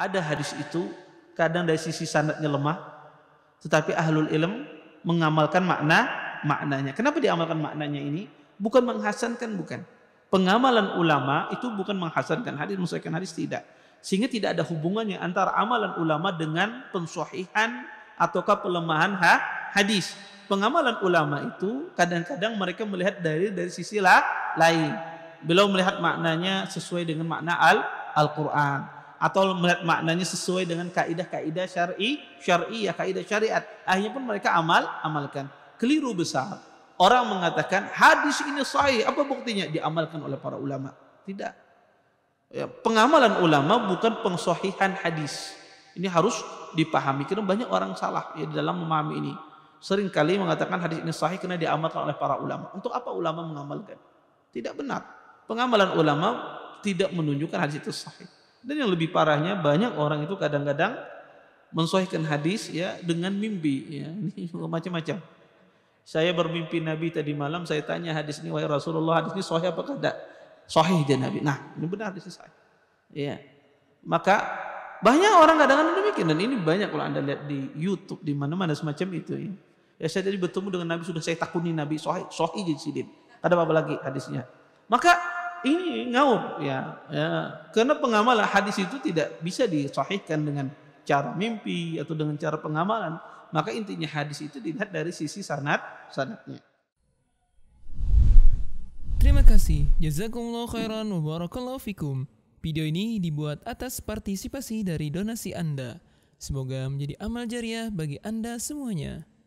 Ada hadis itu kadang dari sisi sanadnya lemah, tetapi ahlul ilm mengamalkan makna maknanya. Kenapa diamalkan maknanya ini? Bukan menghasankan, bukan. Pengamalan ulama itu bukan menghasankan hadis, menyesuaikan hadis tidak. Sehingga tidak ada hubungannya antara amalan ulama dengan pensuahihan ataukah pelemahan ha, hadis. Pengamalan ulama itu kadang-kadang mereka melihat dari dari sisi lain. Beliau melihat maknanya sesuai dengan makna al Al-Qur'an atau melihat maknanya sesuai dengan kaidah-kaidah syar'i, syariah ya, kaidah syariat. Akhirnya pun mereka amal, amalkan. Keliru besar. Orang mengatakan hadis ini sahih, apa buktinya? Diamalkan oleh para ulama. Tidak. Ya, pengamalan ulama bukan pengsohihan hadis. Ini harus dipahami. Karena banyak orang salah ya, dalam memahami ini. Seringkali mengatakan hadis ini sahih karena diamalkan oleh para ulama. Untuk apa ulama mengamalkan? Tidak benar. Pengamalan ulama tidak menunjukkan hadis itu sahih. Dan yang lebih parahnya banyak orang itu kadang-kadang mensuaikan hadis ya dengan mimpi ya macam-macam. Saya bermimpi Nabi tadi malam saya tanya hadis ini wahai Rasulullah hadis ini sahih apa tidak? Sahih dia Nabi. Nah, ini benar hadis sahih. Ya. Maka banyak orang kadang-kadang demikian dan ini banyak kalau Anda lihat di YouTube di mana-mana semacam itu ya. Ya saya tadi bertemu dengan Nabi sudah saya takuni Nabi sahih sahih jadi sidin. Ada apa lagi hadisnya? Maka ini ngaur ya, ya karena pengamalan hadis itu tidak bisa disahihkan dengan cara mimpi atau dengan cara pengamalan maka intinya hadis itu dilihat dari sisi sanad sanadnya Terima kasih. Jazakumullah khairan wa barakallahu fikum. Video ini dibuat atas partisipasi dari donasi Anda. Semoga menjadi amal jariah bagi Anda semuanya.